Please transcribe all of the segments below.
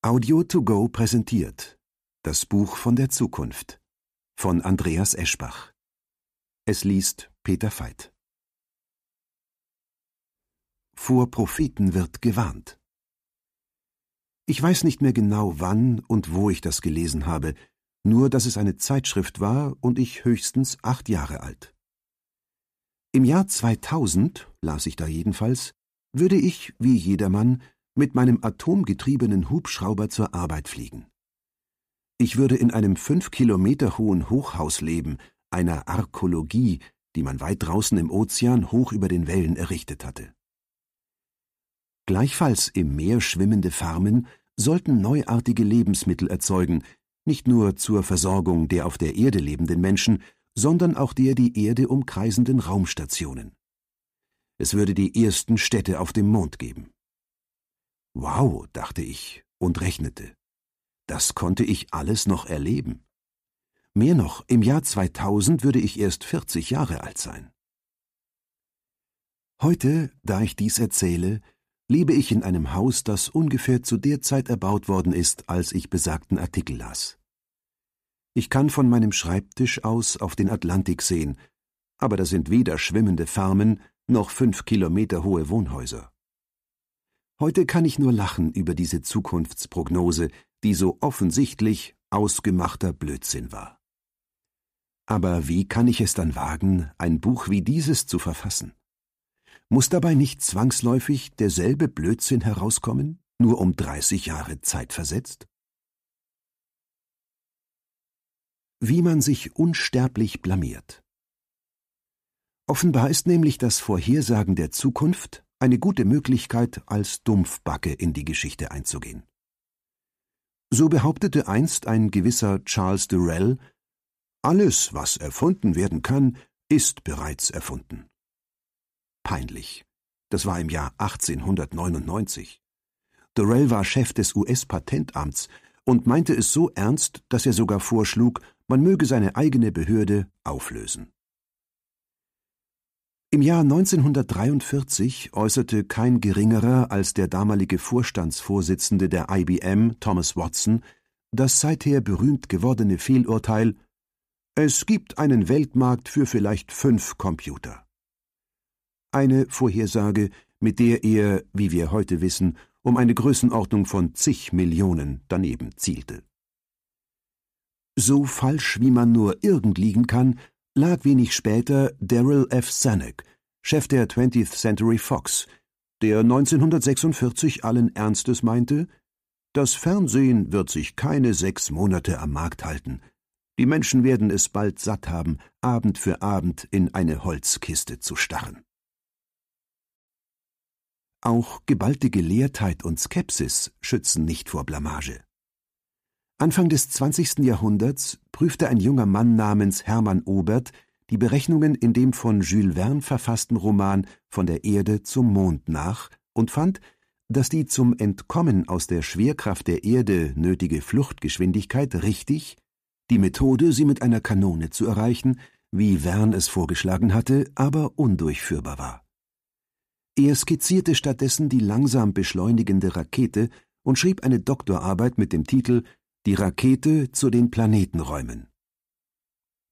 Audio to go präsentiert Das Buch von der Zukunft von Andreas Eschbach. Es liest Peter Veit. Vor Propheten wird gewarnt. Ich weiß nicht mehr genau, wann und wo ich das gelesen habe, nur dass es eine Zeitschrift war und ich höchstens acht Jahre alt. Im Jahr 2000, las ich da jedenfalls, würde ich, wie jedermann, mit meinem atomgetriebenen Hubschrauber zur Arbeit fliegen. Ich würde in einem fünf Kilometer hohen Hochhaus leben, einer Arkologie, die man weit draußen im Ozean hoch über den Wellen errichtet hatte. Gleichfalls im Meer schwimmende Farmen sollten neuartige Lebensmittel erzeugen, nicht nur zur Versorgung der auf der Erde lebenden Menschen, sondern auch der die Erde umkreisenden Raumstationen. Es würde die ersten Städte auf dem Mond geben. Wow, dachte ich und rechnete. Das konnte ich alles noch erleben. Mehr noch, im Jahr 2000 würde ich erst 40 Jahre alt sein. Heute, da ich dies erzähle, lebe ich in einem Haus, das ungefähr zu der Zeit erbaut worden ist, als ich besagten Artikel las. Ich kann von meinem Schreibtisch aus auf den Atlantik sehen, aber da sind weder schwimmende Farmen noch fünf Kilometer hohe Wohnhäuser. Heute kann ich nur lachen über diese Zukunftsprognose, die so offensichtlich ausgemachter Blödsinn war. Aber wie kann ich es dann wagen, ein Buch wie dieses zu verfassen? Muss dabei nicht zwangsläufig derselbe Blödsinn herauskommen, nur um 30 Jahre Zeit versetzt? Wie man sich unsterblich blamiert. Offenbar ist nämlich das Vorhersagen der Zukunft eine gute Möglichkeit, als Dumpfbacke in die Geschichte einzugehen. So behauptete einst ein gewisser Charles Durrell, alles, was erfunden werden kann, ist bereits erfunden. Peinlich. Das war im Jahr 1899. Durrell war Chef des US-Patentamts und meinte es so ernst, dass er sogar vorschlug, man möge seine eigene Behörde auflösen. Im Jahr 1943 äußerte kein Geringerer als der damalige Vorstandsvorsitzende der IBM, Thomas Watson, das seither berühmt gewordene Fehlurteil Es gibt einen Weltmarkt für vielleicht fünf Computer. Eine Vorhersage, mit der er, wie wir heute wissen, um eine Größenordnung von zig Millionen daneben zielte. So falsch, wie man nur irgend liegen kann, lag wenig später Daryl F. Zanuck, Chef der 20th Century Fox, der 1946 allen Ernstes meinte, das Fernsehen wird sich keine sechs Monate am Markt halten. Die Menschen werden es bald satt haben, Abend für Abend in eine Holzkiste zu starren. Auch geballte Gelehrtheit und Skepsis schützen nicht vor Blamage. Anfang des 20. Jahrhunderts prüfte ein junger Mann namens Hermann Obert die Berechnungen in dem von Jules Verne verfassten Roman Von der Erde zum Mond nach und fand, dass die zum Entkommen aus der Schwerkraft der Erde nötige Fluchtgeschwindigkeit richtig, die Methode, sie mit einer Kanone zu erreichen, wie Verne es vorgeschlagen hatte, aber undurchführbar war. Er skizzierte stattdessen die langsam beschleunigende Rakete und schrieb eine Doktorarbeit mit dem Titel die Rakete zu den Planetenräumen.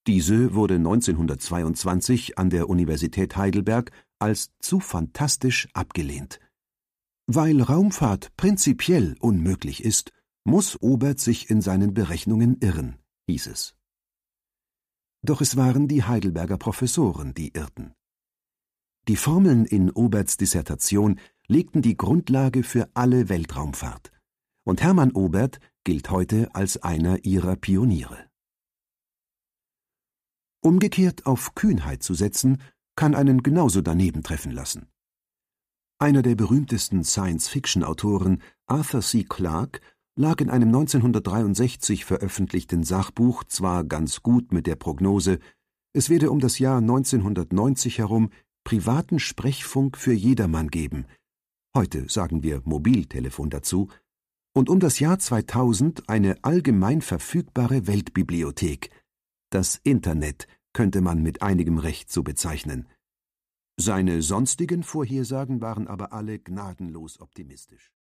Diese wurde 1922 an der Universität Heidelberg als zu fantastisch abgelehnt. Weil Raumfahrt prinzipiell unmöglich ist, muss Obert sich in seinen Berechnungen irren, hieß es. Doch es waren die Heidelberger Professoren, die irrten. Die Formeln in Oberts Dissertation legten die Grundlage für alle Weltraumfahrt, und Hermann Obert gilt heute als einer ihrer Pioniere. Umgekehrt auf Kühnheit zu setzen, kann einen genauso daneben treffen lassen. Einer der berühmtesten Science-Fiction-Autoren, Arthur C. Clarke, lag in einem 1963 veröffentlichten Sachbuch zwar ganz gut mit der Prognose, es werde um das Jahr 1990 herum privaten Sprechfunk für jedermann geben. Heute sagen wir Mobiltelefon dazu, und um das Jahr 2000 eine allgemein verfügbare Weltbibliothek. Das Internet könnte man mit einigem Recht so bezeichnen. Seine sonstigen Vorhersagen waren aber alle gnadenlos optimistisch.